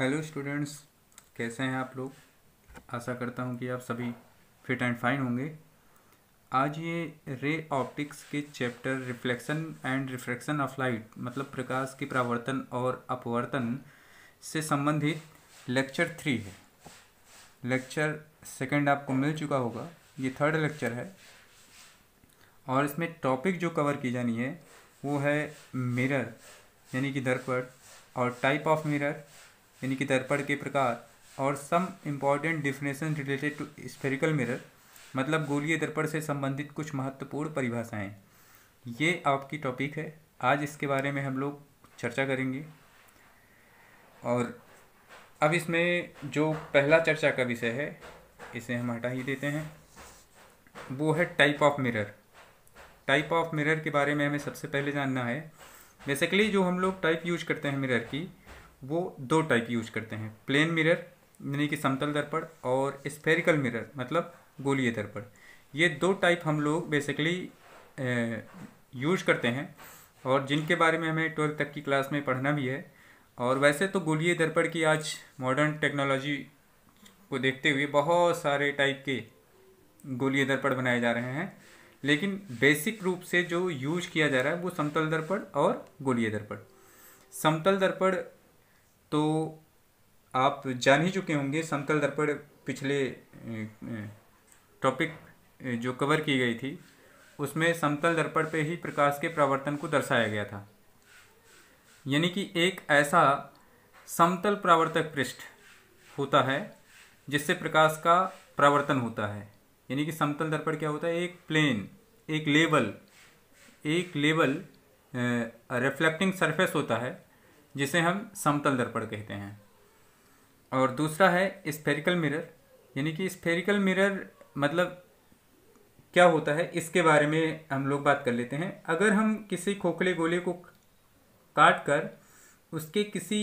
hello students कैसे हैं आप लोग आशा करता हूं कि आप सभी फिट एंड फाइन होंगे आज ये रे ऑप्टिक्स के chapter reflection and refraction of light मतलब प्रकाश के प्रावर्तन और अपवर्तन से संबंधित लेक्चर थ्री है लेक्चर सेकंड आपको मिल चुका होगा ये थर्ड लेक्चर है और इसमें टॉपिक जो कवर की जानी है वो है मिरर यानी कि दर्पण और टाइप ऑफ मिरर यानी कि दर्पण के प्रकार और some important definition related to spherical mirror मतलब गोलीय दर्पण से संबंधित कुछ महत्वपूर्ण परिभाषाएं ये आपकी टॉपिक है आज इसके बारे में हम लोग चर्चा करेंगे और अब इसमें जो पहला चर्चा का विषय है इसे हम हटा ही देते हैं वो है type of mirror type of mirror के बारे में हमें सबसे पहले जानना है बेसिकली जो हम लोग टाइप यूज करते हैं मिरर की वो दो टाइप यूज करते हैं प्लेन मिरर यानी कि समतल दर्पण और स्फेरिकल मिरर मतलब गोलीय दर्पण ये दो टाइप हम लोग बेसिकली यूज करते हैं और जिनके बारे में हमें ट्वेल्थ तक की क्लास में पढ़ना भी है और वैसे तो गोलीय दर्पण की आज मॉडर्न टेक्नोलॉजी को देखते हुए बहुत सारे टाइप के गोलीय दर्पण बनाए जा रहे हैं लेकिन बेसिक रूप से जो यूज किया जा रहा है वो समतल दर्पण और गोलीय दर्पण समतल दर्पण तो आप जान ही चुके होंगे समतल दर्पण पिछले टॉपिक जो कवर की गई थी उसमें समतल दर्पण पे ही प्रकाश के प्रावर्तन को दर्शाया गया था यानी कि एक ऐसा समतल प्रावर्तक पृष्ठ होता है जिससे प्रकाश का प्रावर्तन होता है यानी कि समतल दर्पण क्या होता है एक प्लेन एक लेवल एक लेवल रिफ्लेक्टिंग सरफेस होता है जिसे हम समतल दर्पण कहते हैं और दूसरा है स्फेरिकल मिरर यानी कि स्फेरिकल मिरर मतलब क्या होता है इसके बारे में हम लोग बात कर लेते हैं अगर हम किसी खोखले गोले को काट कर उसके किसी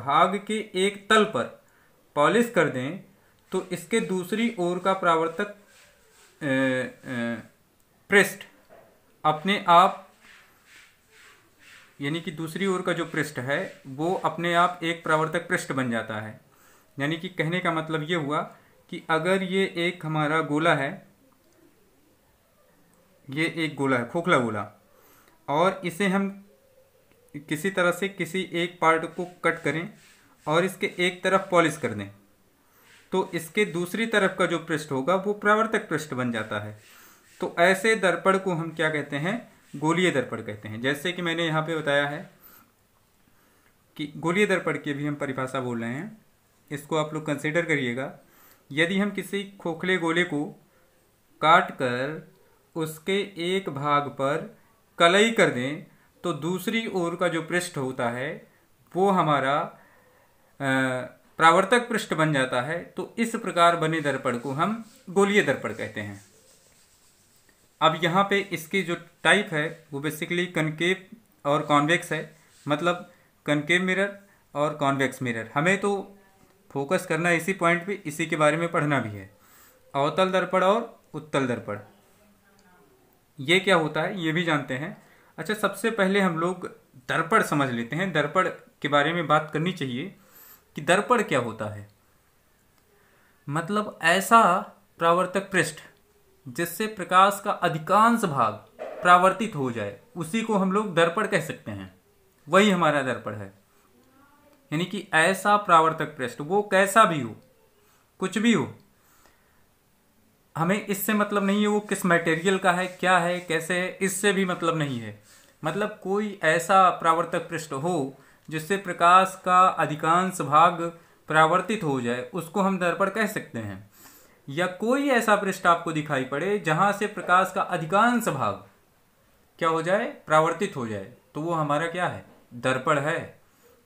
भाग के एक तल पर पॉलिश कर दें तो इसके दूसरी ओर का प्रावर्तक पृष्ठ अपने आप यानी कि दूसरी ओर का जो पृष्ठ है वो अपने आप एक प्रावर्तक पृष्ठ बन जाता है यानी कि कहने का मतलब ये हुआ कि अगर ये एक हमारा गोला है ये एक गोला है खोखला गोला और इसे हम किसी तरह से किसी एक पार्ट को कट करें और इसके एक तरफ पॉलिश कर दें तो इसके दूसरी तरफ का जो पृष्ठ होगा वो प्रावर्तक पृष्ठ बन जाता है तो ऐसे दर्पण को हम क्या कहते हैं गोलीय दर्पण कहते हैं जैसे कि मैंने यहाँ पे बताया है कि गोलीय दर्पण की भी हम परिभाषा बोल रहे हैं इसको आप लोग कंसिडर करिएगा यदि हम किसी खोखले गोले को काट कर उसके एक भाग पर कलई कर दें तो दूसरी ओर का जो पृष्ठ होता है वो हमारा प्रावर्तक पृष्ठ बन जाता है तो इस प्रकार बने दर्पण को हम गोलीय दर्पण कहते हैं अब यहाँ पे इसकी जो टाइप है वो बेसिकली कनकेव और कॉन्वेक्स है मतलब कनकेव मिरर और कॉन्वेक्स मिरर हमें तो फोकस करना है इसी पॉइंट पे इसी के बारे में पढ़ना भी है अवतल दर्पण और उत्तल दर्पण ये क्या होता है ये भी जानते हैं अच्छा सबसे पहले हम लोग दर्पण समझ लेते हैं दर्पण के बारे में बात करनी चाहिए कि दर्पण क्या होता है मतलब ऐसा प्रावर्तक पृष्ठ जिससे प्रकाश का अधिकांश भाग प्रावर्तित हो जाए उसी को हम लोग दर्पण कह सकते हैं वही हमारा दर्पण है यानी कि ऐसा प्रावर्तक पृष्ठ वो कैसा भी हो कुछ भी हो हमें इससे मतलब नहीं है वो किस मटेरियल का है क्या है कैसे है इससे भी मतलब नहीं है मतलब कोई ऐसा प्रावर्तक पृष्ठ हो जिससे प्रकाश का अधिकांश भाग प्रावर्तित हो जाए उसको हम दर्पण कह सकते हैं या कोई ऐसा पृष्ठ आपको दिखाई पड़े जहां से प्रकाश का अधिकांश भाग क्या हो जाए प्रावर्तित हो जाए तो वो हमारा क्या है दर्पण है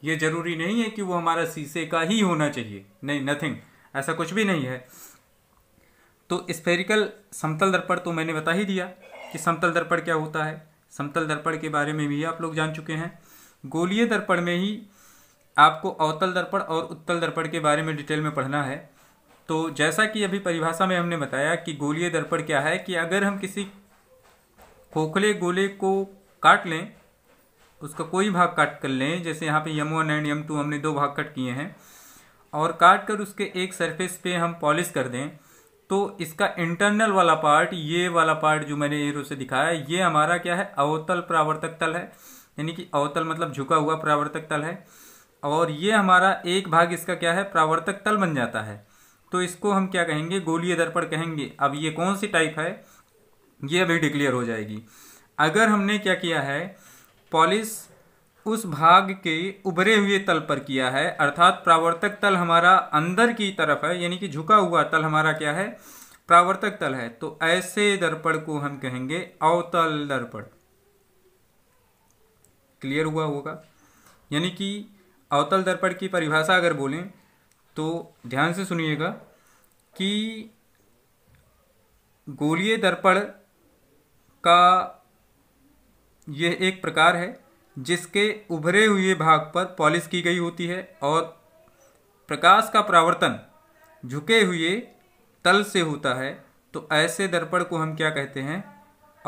ये जरूरी नहीं है कि वो हमारा शीशे का ही होना चाहिए नहीं नथिंग ऐसा कुछ भी नहीं है तो स्पेरिकल समतल दर्पण तो मैंने बता ही दिया कि समतल दर्पण क्या होता है समतल दर्पण के बारे में भी आप लोग जान चुके हैं गोलीय दर्पण में ही आपको अवतल दर्पण और उत्तल दर्पण के बारे में डिटेल में पढ़ना है तो जैसा कि अभी परिभाषा में हमने बताया कि गोलीय दर्पण क्या है कि अगर हम किसी खोखले गोले को काट लें उसका कोई भाग काट कर लें जैसे यहाँ पे M one and M two हमने दो भाग कट किए हैं और काट कर उसके एक सरफेस पे हम पॉलिश कर दें तो इसका इंटरनल वाला पार्ट ये वाला पार्ट जो मैंने एरो से दिखाया ये हमारा क्या है अवतल प्रावर्तक तल है यानी कि अवतल मतलब झुका हुआ प्रावर्तक तल है और ये हमारा एक भाग इसका क्या है प्रावर्तक तल बन जाता है तो इसको हम क्या कहेंगे गोलीय दर्पण कहेंगे अब ये कौन सी टाइप है ये अभी डिक्लियर हो जाएगी अगर हमने क्या किया है पॉलिस उस भाग के उभरे हुए तल पर किया है अर्थात प्रावर्तक तल हमारा अंदर की तरफ है यानी कि झुका हुआ तल हमारा क्या है प्रावर्तक तल है तो ऐसे दर्पण को हम कहेंगे अवतल दर्पण क्लियर हुआ होगा यानी कि अवतल दर्पण की परिभाषा अगर बोलें तो ध्यान से सुनिएगा कि गोलीय दर्पण का यह एक प्रकार है जिसके उभरे हुए भाग पर पॉलिश की गई होती है और प्रकाश का प्रावर्तन झुके हुए तल से होता है तो ऐसे दर्पण को हम क्या कहते हैं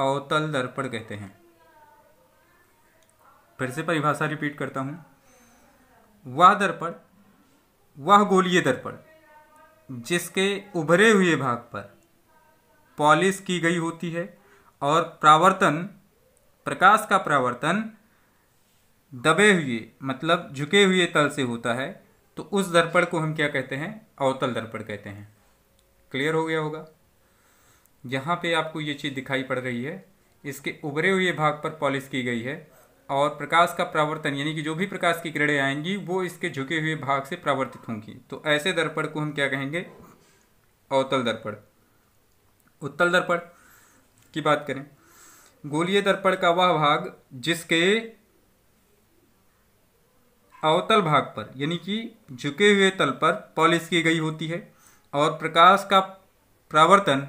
अवतल दर्पण कहते हैं फिर से परिभाषा रिपीट करता हूं वह दर्पण वह गोलीय दर्पण जिसके उभरे हुए भाग पर पॉलिश की गई होती है और प्रावर्तन प्रकाश का प्रावर्तन दबे हुए मतलब झुके हुए तल से होता है तो उस दर्पण को हम क्या कहते हैं अवतल दर्पण कहते हैं क्लियर हो गया होगा यहाँ पे आपको ये चीज़ दिखाई पड़ रही है इसके उभरे हुए भाग पर पॉलिश की गई है और प्रकाश का प्रावर्तन यानी कि जो भी प्रकाश की किरणें आएंगी वो इसके झुके हुए भाग से प्रावर्तित होंगी तो ऐसे दर्पण को हम क्या कहेंगे अवतल दर्पण उत्तल दर्पण की बात करें गोलीय दर्पण का वह भाग जिसके अवतल भाग पर यानी कि झुके हुए तल पर पॉलिश की गई होती है और प्रकाश का प्रावर्तन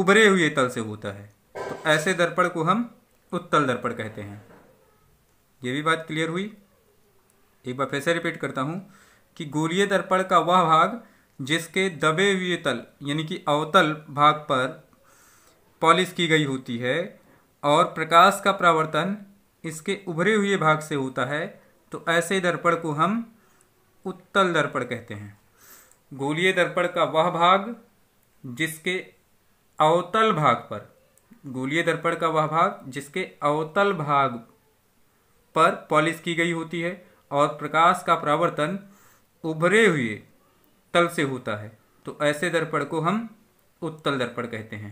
उभरे हुए तल से होता है तो ऐसे दर्पण को हम उत्तल दर्पण कहते हैं ये भी बात क्लियर हुई एक बार फिर से रिपीट करता हूँ कि गोलीय दर्पण का वह भाग जिसके दबे हुए तल यानी कि अवतल भाग पर पॉलिश की गई होती है और प्रकाश का प्रावर्तन इसके उभरे हुए भाग से होता है तो ऐसे दर्पण को हम उत्तल दर्पण कहते हैं गोलीय दर्पण का वह भाग जिसके अवतल भाग पर गोलीय दर्पण का वह भाग जिसके अवतल भाग पर पॉलिश की गई होती है और प्रकाश का प्रावर्तन उभरे हुए तल से होता है तो ऐसे दर्पण को हम उत्तल दर्पण कहते हैं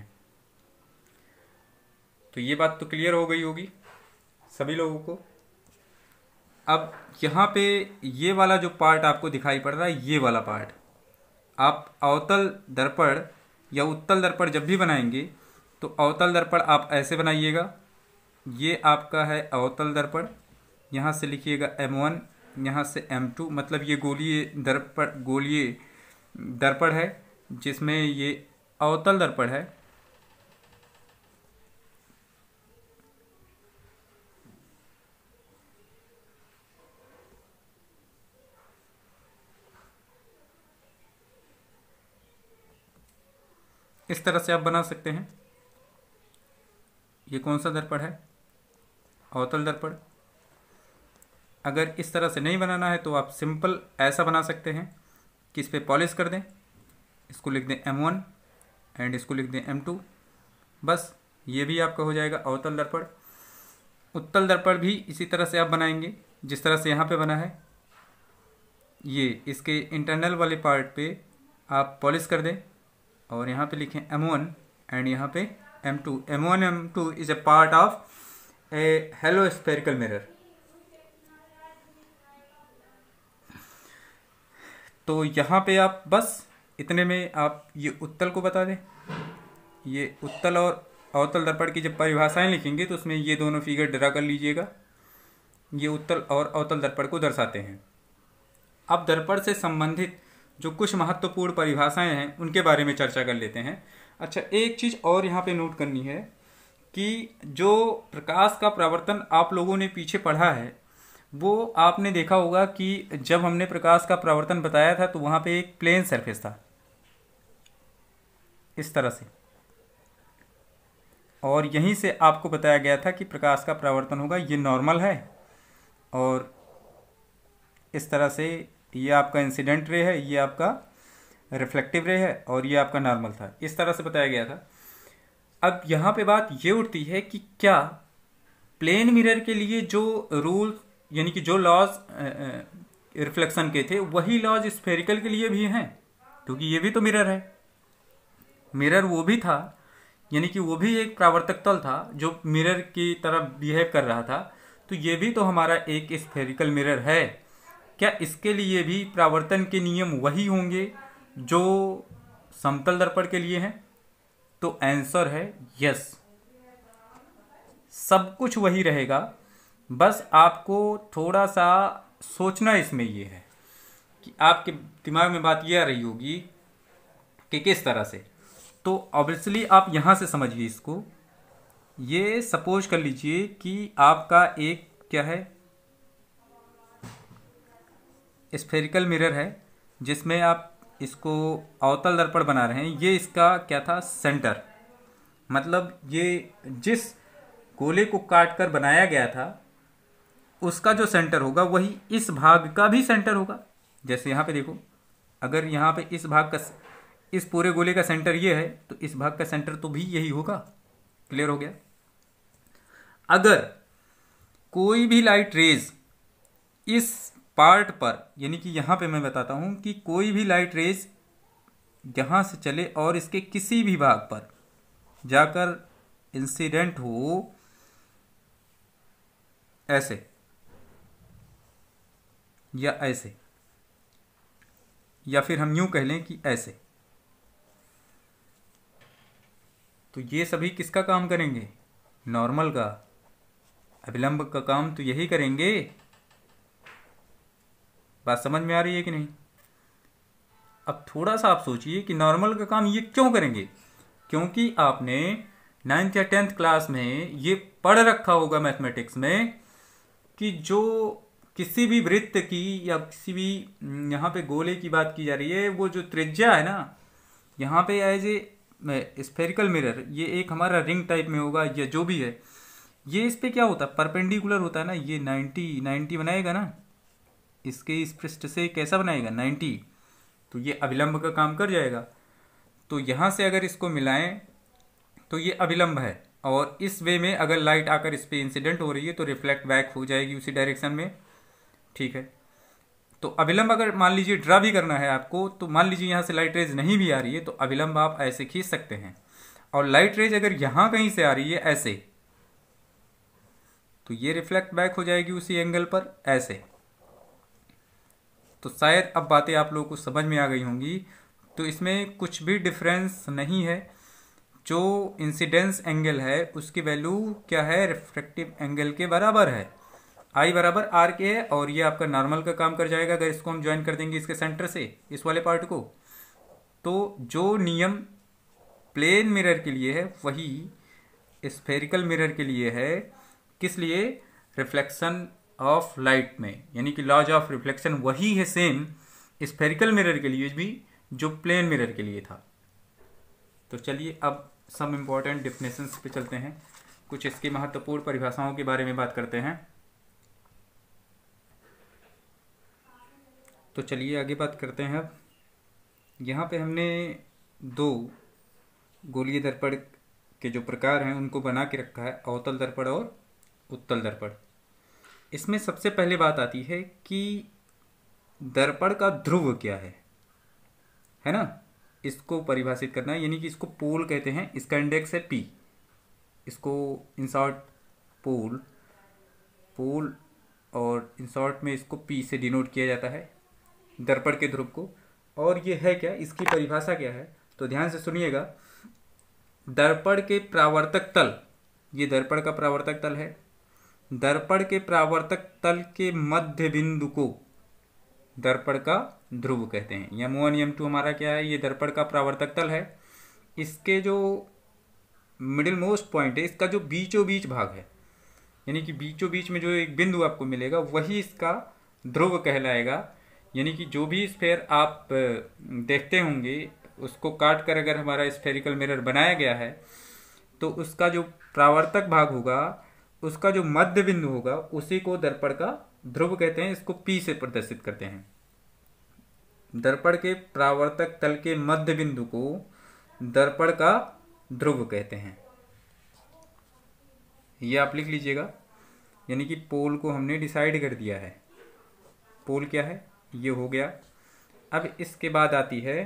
तो ये बात तो क्लियर हो गई होगी सभी लोगों को अब यहाँ पे ये वाला जो पार्ट आपको दिखाई पड़ रहा है ये वाला पार्ट आप अवतल दर्पण या उत्तल दर्पण जब भी बनाएंगे तो अवतल दर्पण आप ऐसे बनाइएगा ये आपका है अवतल दर्पण यहाँ से लिखिएगा एम वन यहाँ से एम टू मतलब ये गोली दर्पण गोली दर्पण है जिसमें ये अवतल दर्पण है इस तरह से आप बना सकते हैं ये कौन सा दर्पण है अवतल दर्पण अगर इस तरह से नहीं बनाना है तो आप सिंपल ऐसा बना सकते हैं कि इस पर पॉलिश कर दें इसको लिख दें एम वन एंड इसको लिख दें एम टू बस ये भी आपका हो जाएगा अवतल दर्पण उत्तल दर्पण भी इसी तरह से आप बनाएंगे जिस तरह से यहाँ पे बना है ये इसके इंटरनल वाले पार्ट पे आप पॉलिश कर दें और यहाँ पे लिखें एम वन एंड यहाँ पे M two M one M two is a part of a hollow spherical mirror तो यहाँ पे आप बस इतने में आप ये उत्तल को बता दें ये उत्तल और अवतल दर्पण की जब परिभाषाएं लिखेंगे तो उसमें ये दोनों फिगर ड्रा कर लीजिएगा ये उत्तल और अवतल दर्पण को दर्शाते हैं अब दर्पण से संबंधित जो कुछ महत्वपूर्ण परिभाषाएं हैं उनके बारे में चर्चा कर लेते हैं अच्छा एक चीज़ और यहाँ पे नोट करनी है कि जो प्रकाश का प्रवर्तन आप लोगों ने पीछे पढ़ा है वो आपने देखा होगा कि जब हमने प्रकाश का प्रवर्तन बताया था तो वहाँ पे एक प्लेन सरफेस था इस तरह से और यहीं से आपको बताया गया था कि प्रकाश का प्रवर्तन होगा ये नॉर्मल है और इस तरह से ये आपका इंसिडेंट रे है ये आपका रिफ्लेक्टिव रे है और ये आपका नॉर्मल था इस तरह से बताया गया था अब यहाँ पे बात ये उठती है कि क्या प्लेन मिरर के लिए जो रूल यानी कि जो लॉज रिफ्लेक्शन के थे वही लॉज स्फेरिकल के लिए भी हैं क्योंकि ये भी तो मिरर है मिरर वो भी था यानी कि वो भी एक प्रावर्तक तल था जो मिरर की तरह बिहेव कर रहा था तो ये भी तो हमारा एक स्फेरिकल मिरर है क्या इसके लिए भी प्रावर्तन के नियम वही होंगे जो समतल दर्पण के लिए हैं तो आंसर है यस सब कुछ वही रहेगा बस आपको थोड़ा सा सोचना इसमें ये है कि आपके दिमाग में बात यह आ रही होगी कि किस तरह से तो ऑब्वियसली आप यहाँ से समझिए इसको ये सपोज कर लीजिए कि आपका एक क्या है स्फेरिकल मिरर है जिसमें आप इसको अवतल दर्पण बना रहे हैं ये इसका क्या था सेंटर मतलब ये जिस गोले को काट कर बनाया गया था उसका जो सेंटर होगा वही इस भाग का भी सेंटर होगा जैसे यहाँ पे देखो अगर यहाँ पे इस भाग का इस पूरे गोले का सेंटर ये है तो इस भाग का सेंटर तो भी यही होगा क्लियर हो गया अगर कोई भी लाइट रेज इस पार्ट पर यानी कि यहाँ पे मैं बताता हूँ कि कोई भी लाइट रेज यहाँ से चले और इसके किसी भी भाग पर जाकर इंसिडेंट हो ऐसे या ऐसे या फिर हम यूं कह लें कि ऐसे तो ये सभी किसका काम करेंगे नॉर्मल का अभिलंब का काम तो यही करेंगे बात समझ में आ रही है कि नहीं अब थोड़ा सा आप सोचिए कि नॉर्मल का काम ये क्यों करेंगे क्योंकि आपने नाइन्थ या टेंथ क्लास में ये पढ़ रखा होगा मैथमेटिक्स में कि जो किसी भी वृत्त की या किसी भी यहाँ पे गोले की बात की जा रही है वो जो त्रिज्या है ना यहाँ पे एज ए स्फेरिकल मिरर ये एक हमारा रिंग टाइप में होगा या जो भी है ये इस पर क्या होता है परपेंडिकुलर होता है ना ये नाइन्टी नाइन्टी बनाएगा ना इसके इस पृष्ठ से कैसा बनाएगा नाइन्टी तो ये अभिलंब का काम कर जाएगा तो यहाँ से अगर इसको मिलाएं तो ये अभिलंब है और इस वे में अगर लाइट आकर इस पर इंसिडेंट हो रही है तो रिफ्लेक्ट बैक हो जाएगी उसी डायरेक्शन में ठीक है तो अविलंब अगर मान लीजिए ड्रा भी करना है आपको तो मान लीजिए यहाँ से लाइट रेज नहीं भी आ रही है तो अविलंब आप ऐसे खींच सकते हैं और लाइट रेज अगर यहाँ कहीं से आ रही है ऐसे तो ये रिफ्लेक्ट बैक हो जाएगी उसी एंगल पर ऐसे तो शायद अब बातें आप लोगों को समझ में आ गई होंगी तो इसमें कुछ भी डिफरेंस नहीं है जो इंसिडेंस एंगल है उसकी वैल्यू क्या है रिफ्रेक्टिव एंगल के बराबर है आई बराबर आर के है और ये आपका नॉर्मल का काम कर जाएगा अगर इसको हम ज्वाइन कर देंगे इसके सेंटर से इस वाले पार्ट को तो जो नियम प्लेन मिरर के लिए है वही स्फेरिकल मिरर के लिए है किस लिए रिफ्लेक्शन ऑफ लाइट में यानी कि लॉज ऑफ रिफ्लेक्शन वही है सेम स्फेरिकल मिरर के लिए भी जो प्लेन मिरर के लिए था तो चलिए अब सम इम्पॉर्टेंट डिफिनेशंस पे चलते हैं कुछ इसके महत्वपूर्ण परिभाषाओं के बारे में बात करते हैं तो चलिए आगे बात करते हैं अब यहाँ पे हमने दो गोलीय दर्पण के जो प्रकार हैं उनको बना के रखा है अवतल दर्पण और उत्तल दर्पण इसमें सबसे पहले बात आती है कि दर्पण का ध्रुव क्या है है ना इसको परिभाषित करना यानी कि इसको पोल कहते हैं इसका इंडेक्स है पी इसको इन शॉर्ट पोल पोल और इन शॉर्ट में इसको पी से डिनोट किया जाता है दर्पण के ध्रुव को और ये है क्या इसकी परिभाषा क्या है तो ध्यान से सुनिएगा दर्पण के प्रावर्तक तल ये दर्पण का प्रावर्तक तल है दर्पण के प्रावर्तक तल के मध्य बिंदु को दर्पण का ध्रुव कहते हैं यम वन यम टू हमारा क्या है ये दर्पण का प्रावर्तक तल है इसके जो मिडिल मोस्ट पॉइंट है इसका जो बीचों बीच भाग है यानी कि बीचों बीच में जो एक बिंदु आपको मिलेगा वही इसका ध्रुव कहलाएगा यानी कि जो भी स्फेयर आप देखते होंगे उसको काट कर अगर हमारा स्फेरिकल मिरर बनाया गया है तो उसका जो प्रावर्तक भाग होगा उसका जो मध्य बिंदु होगा उसी को दर्पण का ध्रुव कहते हैं इसको पी से प्रदर्शित करते हैं दर्पण के प्रावर्तक तल के मध्य बिंदु को दर्पण का ध्रुव कहते हैं ये आप लिख लीजिएगा यानी कि पोल को हमने डिसाइड कर दिया है पोल क्या है ये हो गया अब इसके बाद आती है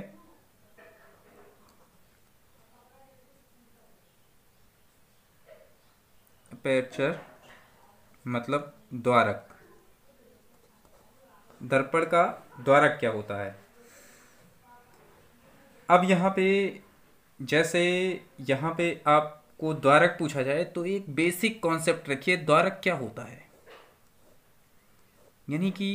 अपेरचर मतलब द्वारक दर्पण का द्वारक क्या होता है अब यहाँ पे जैसे यहाँ पे आपको द्वारक पूछा जाए तो एक बेसिक कॉन्सेप्ट रखिए द्वारक क्या होता है यानी कि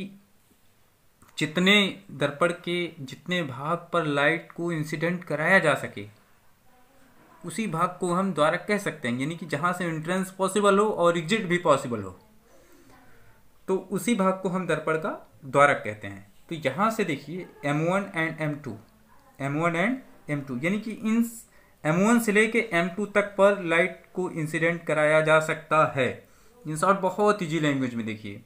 जितने दर्पण के जितने भाग पर लाइट को इंसिडेंट कराया जा सके उसी भाग को हम द्वारक कह सकते हैं यानी कि जहाँ से एंट्रेंस पॉसिबल हो और एग्जिट भी पॉसिबल हो तो उसी भाग को हम दर्पण का द्वारक कहते हैं तो यहाँ से देखिए M1 and M2 M1 and M2 यानी कि इन M1 से लेके M2 तक पर लाइट को इंसिडेंट कराया जा सकता है इन शॉर्ट बहुत ईजी लैंग्वेज में देखिए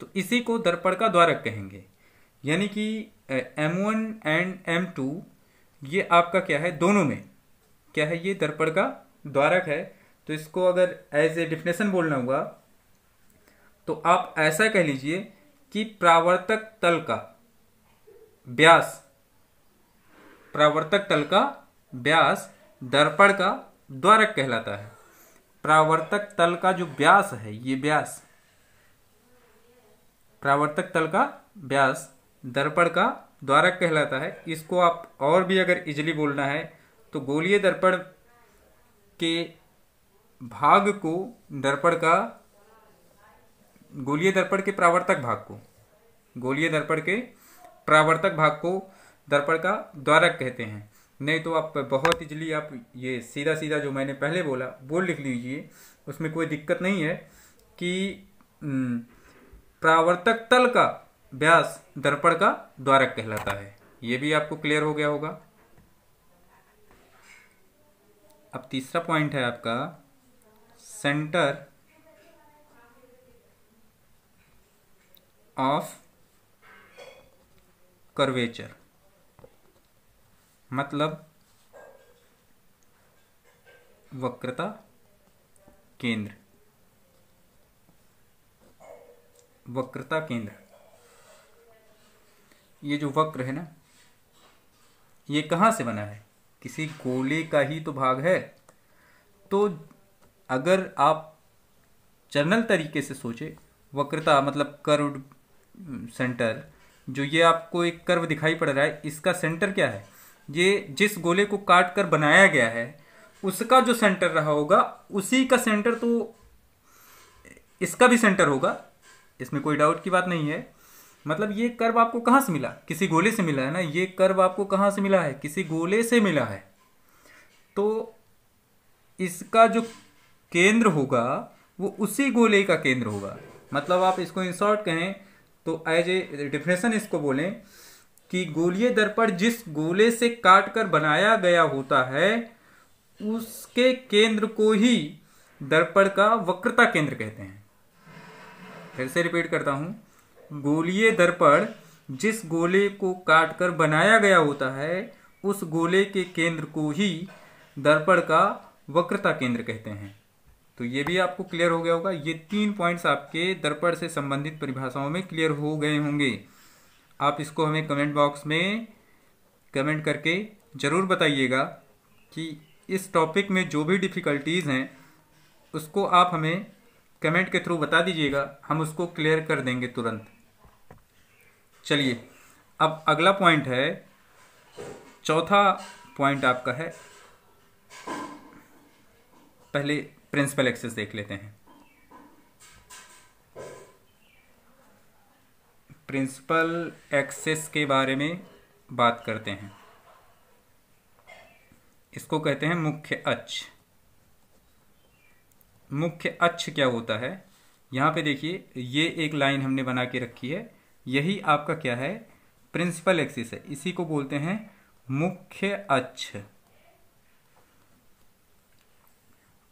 तो इसी को दर्पण का द्वारक कहेंगे यानी कि M one and M two ये आपका क्या है दोनों में क्या है ये दर्पण का द्वारक है तो इसको अगर एज ए डिफिनेशन बोलना हुआ तो आप ऐसा कह लीजिए कि प्रावर्तक तल का व्यास प्रावर्तक तल का व्यास दर्पण का द्वारक कहलाता है प्रावर्तक तल का जो व्यास है ये व्यास प्रावर्तक तल का व्यास दर्पण का द्वारक कहलाता है इसको आप और भी अगर इजली बोलना है तो गोलीय दर्पण के भाग को दर्पण का गोलीय दर्पण के प्रावर्तक भाग को गोलीय दर्पण के प्रावर्तक भाग को दर्पण का द्वारक कहते हैं नहीं तो आप बहुत इजली आप ये सीधा सीधा जो मैंने पहले बोला वो लिख लीजिए उसमें कोई दिक्कत नहीं है कि प्रावर्तक तल का व्यास दर्पण का द्वारक कहलाता है यह भी आपको क्लियर हो गया होगा अब तीसरा पॉइंट है आपका सेंटर ऑफ कर्वेचर मतलब वक्रता केंद्र वक्रता केंद्र ये जो वक्र है ना ये कहाँ से बना है किसी गोले का ही तो भाग है तो अगर आप जनरल तरीके से सोचे वक्रता मतलब कर्व सेंटर जो ये आपको एक कर्व दिखाई पड़ रहा है इसका सेंटर क्या है ये जिस गोले को काट कर बनाया गया है उसका जो सेंटर रहा होगा उसी का सेंटर तो इसका भी सेंटर होगा इसमें कोई डाउट की बात नहीं है मतलब ये कर्व आपको कहाँ से मिला किसी गोले से मिला है ना ये कर्व आपको कहाँ से मिला है किसी गोले से मिला है तो इसका जो केंद्र होगा वो उसी गोले का केंद्र होगा मतलब आप इसको इन शॉर्ट कहें तो एज ए डिफिनेशन इसको बोलें कि गोलीय दर्पण जिस गोले से काट कर बनाया गया होता है उसके केंद्र को ही दर्पण का वक्रता केंद्र कहते हैं फिर से रिपीट करता हूँ गोलीय दर्पण जिस गोले को काटकर बनाया गया होता है उस गोले के केंद्र को ही दर्पण का वक्रता केंद्र कहते हैं तो ये भी आपको क्लियर हो गया होगा ये तीन पॉइंट्स आपके दर्पण से संबंधित परिभाषाओं में क्लियर हो गए होंगे आप इसको हमें कमेंट बॉक्स में कमेंट करके ज़रूर बताइएगा कि इस टॉपिक में जो भी डिफ़िकल्टीज़ हैं उसको आप हमें कमेंट के थ्रू बता दीजिएगा हम उसको क्लियर कर देंगे तुरंत चलिए अब अगला पॉइंट है चौथा पॉइंट आपका है पहले प्रिंसिपल एक्सेस देख लेते हैं प्रिंसिपल एक्सेस के बारे में बात करते हैं इसको कहते हैं मुख्य अच्छ मुख्य अच्छ क्या होता है यहां पे देखिए ये एक लाइन हमने बना के रखी है यही आपका क्या है प्रिंसिपल एक्सिस है इसी को बोलते हैं मुख्य अक्ष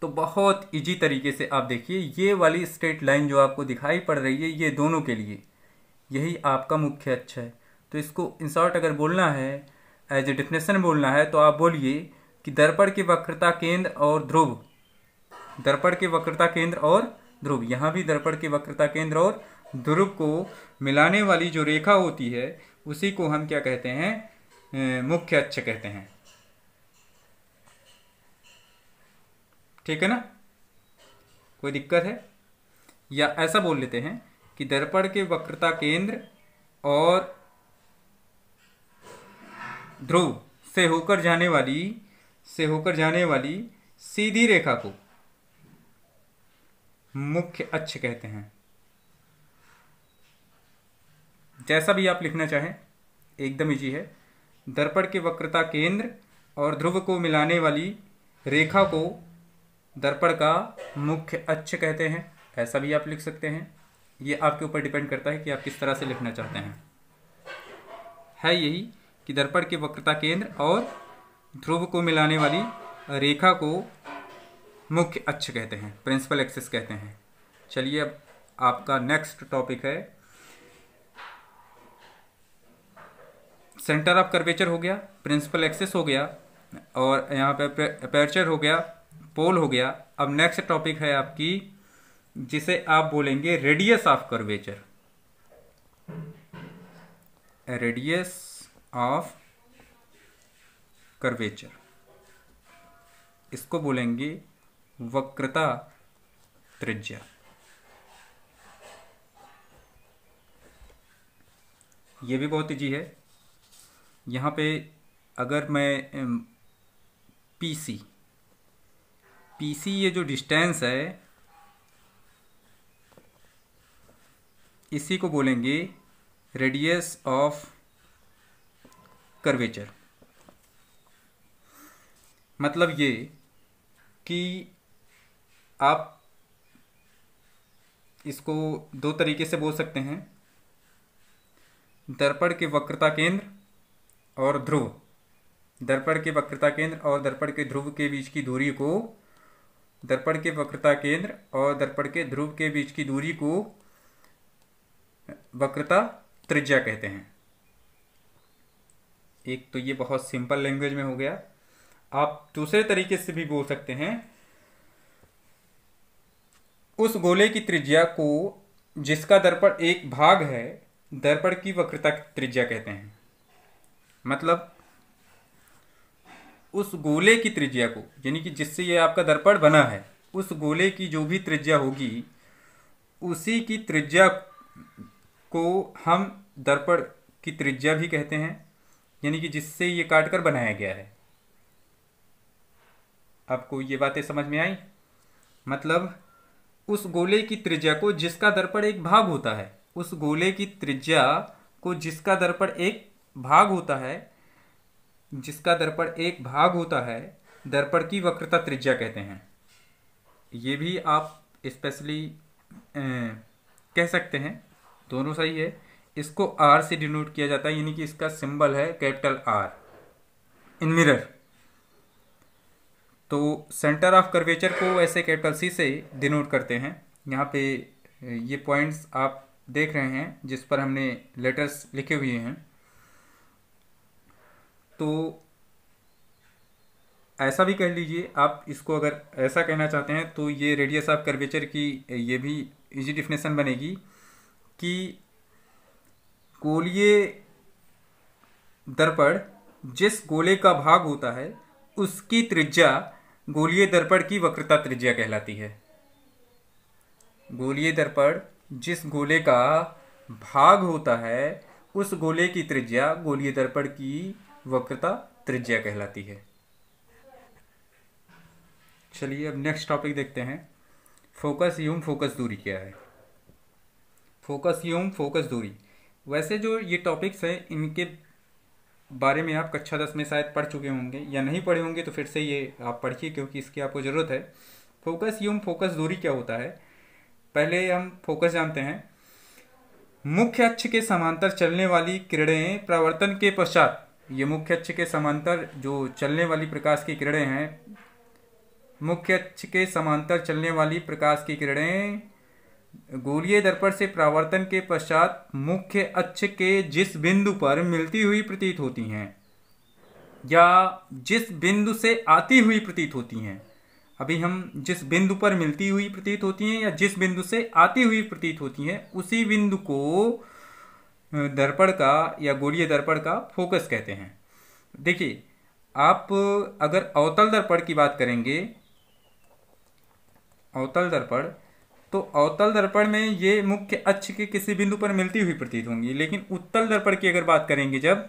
तो बहुत इजी तरीके से आप देखिए ये वाली स्ट्रेट लाइन जो आपको दिखाई पड़ रही है ये दोनों के लिए यही आपका मुख्य अक्ष है तो इसको इन शॉर्ट अगर बोलना है एज ए डिफिनेशन बोलना है तो आप बोलिए कि दर्पण की वक्रता केंद्र और ध्रुव दर्पण के वक्रता केंद्र और ध्रुव यहाँ भी दर्पण के वक्रता केंद्र और ध्रुव को मिलाने वाली जो रेखा होती है उसी को हम क्या कहते हैं मुख्य अक्ष कहते हैं ठीक है ना कोई दिक्कत है या ऐसा बोल लेते हैं कि दर्पण के वक्रता केंद्र और ध्रुव से होकर जाने वाली से होकर जाने वाली सीधी रेखा को मुख्य अक्ष कहते हैं जैसा भी आप लिखना चाहें एकदम ईजी है दर्पण के वक्रता केंद्र और ध्रुव को मिलाने वाली रेखा को दर्पण का मुख्य अक्ष कहते हैं ऐसा भी आप लिख सकते हैं ये आपके ऊपर डिपेंड करता है कि आप किस तरह से लिखना चाहते हैं है यही कि दर्पण के वक्रता केंद्र और ध्रुव को मिलाने वाली रेखा को मुख्य अक्ष कहते हैं प्रिंसिपल एक्सेस कहते हैं चलिए अब आपका नेक्स्ट टॉपिक है सेंटर ऑफ कर्वेचर हो गया प्रिंसिपल एक्सेस हो गया और यहाँ पे अपर्चर हो गया पोल हो गया अब नेक्स्ट टॉपिक है आपकी जिसे आप बोलेंगे radius of curvature radius of curvature इसको बोलेंगे वक्रता त्रिज्या ये भी बहुत ईजी है यहाँ पे अगर मैं पी सी पी सी ये जो डिस्टेंस है इसी को बोलेंगे रेडियस ऑफ कर्वेचर मतलब ये कि आप इसको दो तरीके से बोल सकते हैं दर्पण के वक्रता केंद्र और ध्रुव दर्पण के वक्रता केंद्र और दर्पण के ध्रुव के बीच की दूरी को दर्पण के वक्रता केंद्र और दर्पण के ध्रुव के बीच की दूरी को वक्रता त्रिज्या कहते हैं एक तो ये बहुत सिंपल लैंग्वेज में हो गया आप दूसरे तरीके से भी बोल सकते हैं उस गोले की त्रिज्या को जिसका दर्पण एक भाग है दर्पण की वक्रता त्रिज्या कहते हैं मतलब उस गोले की त्रिज्या को यानी कि जिससे ये आपका दर्पण बना है उस गोले की जो भी त्रिज्या होगी उसी की त्रिज्या को हम दर्पण की त्रिज्या भी कहते हैं यानी कि जिससे ये काट कर बनाया गया है आपको ये बातें समझ में आई मतलब उस गोले की त्रिज्या को जिसका दर्पण एक भाग होता है उस गोले की त्रिज्या को जिसका दर्पण एक भाग होता है जिसका दर्पण एक भाग होता है दर्पण की वक्रता त्रिज्या कहते हैं ये भी आप स्पेशली कह सकते हैं दोनों सही है इसको आर से डिनोट किया जाता है यानी कि इसका सिंबल है कैपिटल आर इन मिरर तो सेंटर ऑफ कर्वेचर को ऐसे कैपिटल सी से डिनोट करते हैं यहाँ पे ये पॉइंट्स आप देख रहे हैं जिस पर हमने लेटर्स लिखे हुए हैं तो ऐसा भी कह लीजिए आप इसको अगर ऐसा कहना चाहते हैं तो ये रेडियस ऑफ कर्वेचर की ये भी इजी डिफिनेशन बनेगी कि गोलिए दर्पण जिस गोले का भाग होता है उसकी त्रिज्या गोलिए दर्पण की वक्रता त्रिज्या कहलाती है गोलिए दर्पण जिस गोले का भाग होता है उस गोले की त्रिज्या गोलिए दर्पण की वक्रता त्रिज्या कहलाती है चलिए अब नेक्स्ट टॉपिक देखते हैं फोकस यूम फोकस दूरी क्या है फोकस यूम फोकस दूरी वैसे जो ये टॉपिक्स हैं इनके बारे में आप कक्षा दस में शायद पढ़ चुके होंगे या नहीं पढ़े होंगे तो फिर से ये आप पढ़िए क्योंकि इसकी आपको ज़रूरत है फोकस यूम फोकस दूरी क्या होता है पहले हम फोकस जानते हैं मुख्य अक्ष के समांतर चलने वाली किरणें प्रवर्तन के पश्चात ये मुख्य अक्ष के समांतर जो चलने वाली प्रकाश की किरणें हैं मुख्य अक्ष के समांतर चलने वाली प्रकाश की किरणें गोलीय दर्पण से प्रावर्तन के पश्चात मुख्य अक्ष के जिस बिंदु पर मिलती हुई प्रतीत होती हैं या जिस बिंदु से आती हुई प्रतीत होती हैं अभी हम जिस बिंदु पर मिलती हुई प्रतीत होती हैं या जिस बिंदु से आती हुई प्रतीत होती हैं उसी बिंदु को दर्पण का या गोलीय दर्पण का फोकस कहते हैं देखिए आप अगर अवतल दर्पण की बात करेंगे अवतल दर्पण तो अवतल दर्पण में ये मुख्य अक्ष के किसी बिंदु पर मिलती हुई प्रतीत होंगी लेकिन उत्तल दर्पण की अगर बात करेंगे जब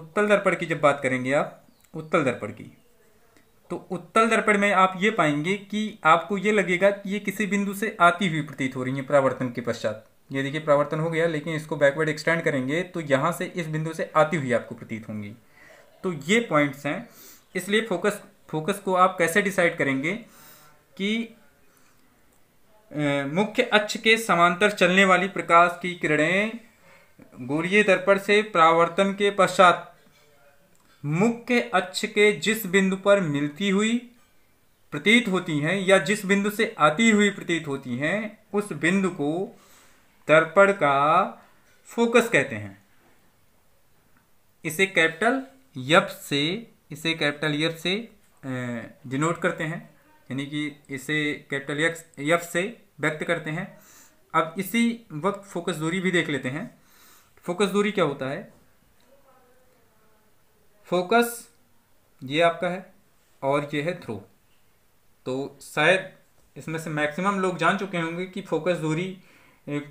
उत्तल दर्पण की जब बात करेंगे आप उत्तल दर्पण की तो उत्तल दर्पण में आप ये पाएंगे कि आपको ये लगेगा कि ये किसी बिंदु से आती हुई प्रतीत हो रही है प्रावर्तन के पश्चात ये देखिए प्रावर्तन हो गया लेकिन इसको बैकवर्ड एक्सटेंड करेंगे तो यहाँ से इस बिंदु से आती हुई आपको प्रतीत होंगी तो ये पॉइंट्स हैं इसलिए फोकस फोकस को आप कैसे डिसाइड करेंगे कि मुख्य अक्ष के समांतर चलने वाली प्रकाश की किरणें गोलीय दर्पण से प्रावर्तन के पश्चात मुख के अक्ष के जिस बिंदु पर मिलती हुई प्रतीत होती हैं या जिस बिंदु से आती हुई प्रतीत होती हैं उस बिंदु को दर्पण का फोकस कहते हैं इसे कैपिटल यप से इसे कैपिटल यप से डिनोट करते हैं यानी कि इसे कैपिटल यक्स यफ से व्यक्त करते हैं अब इसी वक्त फोकस दूरी भी देख लेते हैं फोकस दूरी क्या होता है फोकस ये आपका है और ये है थ्रो तो शायद इसमें से मैक्सिमम लोग जान चुके होंगे कि फोकस दूरी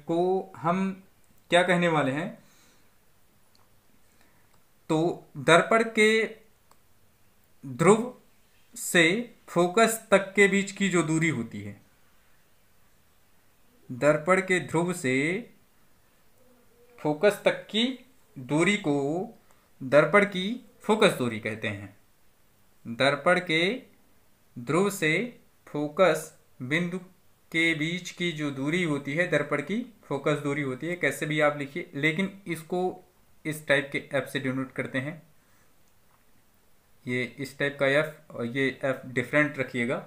को हम क्या कहने वाले हैं तो दर्पण के ध्रुव से फोकस तक के बीच की जो दूरी होती है दर्पण के ध्रुव से फोकस तक की दूरी को दर्पण की फोकस दूरी कहते हैं दर्पण के ध्रुव से फोकस बिंदु के बीच की जो दूरी होती है दर्पण की फोकस दूरी होती है कैसे भी आप लिखिए लेकिन इसको इस टाइप के एफ से डिनोट करते हैं ये इस टाइप का एफ और ये एफ डिफरेंट रखिएगा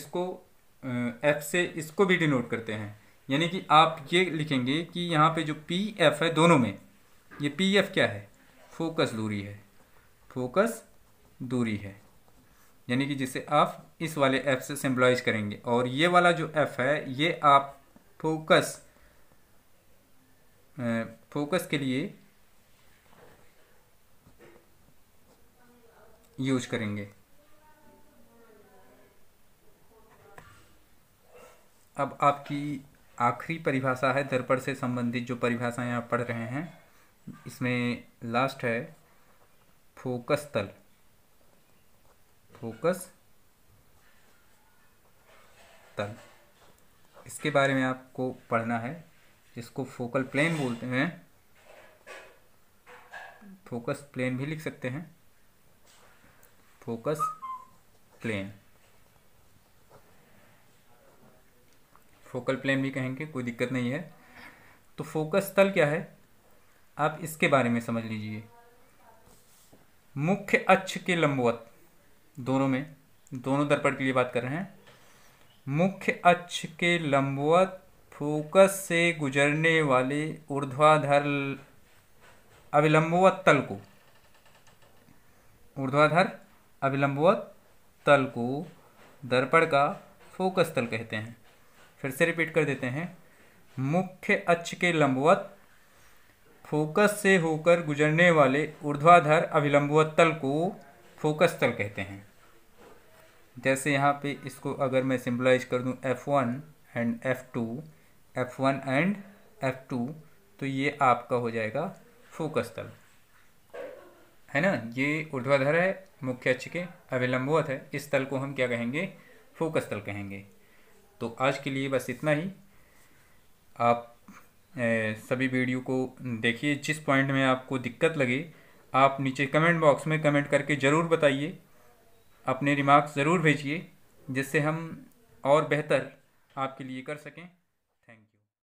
इसको एफ से इसको भी डिनोट करते हैं यानी कि आप ये लिखेंगे कि यहाँ पे जो पी एफ है दोनों में ये पी एफ क्या है फोकस दूरी है फोकस दूरी है यानी कि जिसे आप इस वाले ऐप से सिम्बलाइज करेंगे और ये वाला जो ऐप है ये आप फोकस फोकस के लिए यूज करेंगे अब आपकी आखिरी परिभाषा है दर्पण से संबंधित जो परिभाषाएं आप पढ़ रहे हैं इसमें लास्ट है फोकस तल फोकस तल इसके बारे में आपको पढ़ना है इसको फोकल प्लेन बोलते हैं फोकस प्लेन भी लिख सकते हैं फोकस प्लेन फोकल प्लेन भी कहेंगे कोई दिक्कत नहीं है तो फोकस तल क्या है आप इसके बारे में समझ लीजिए मुख्य अक्ष के लंबवत दोनों में दोनों दर्पण के लिए बात कर रहे हैं मुख्य अक्ष के लंबवत फोकस से गुजरने वाले ऊर्ध्वाधर अविलंबवत तल को ऊर्ध्वाधर अविलंबवत तल को दर्पण का फोकस तल कहते हैं फिर से रिपीट कर देते हैं मुख्य अक्ष के लंबवत फोकस से होकर गुजरने वाले ऊर्ध्वाधर तल को फोकस तल कहते हैं जैसे यहाँ पे इसको अगर मैं सिंबलाइज कर दूँ F one and F two F one and F two तो ये आपका हो जाएगा फोकस तल है ना ये ऊर्ध्वाधर है मुख्य अक्ष के अभिलंबवत है इस तल को हम क्या कहेंगे फोकस तल कहेंगे तो आज के लिए बस इतना ही आप सभी वीडियो को देखिए जिस पॉइंट में आपको दिक्कत लगे आप नीचे कमेंट बॉक्स में कमेंट करके ज़रूर बताइए अपने रिमार्क्स ज़रूर भेजिए जिससे हम और बेहतर आपके लिए कर सकें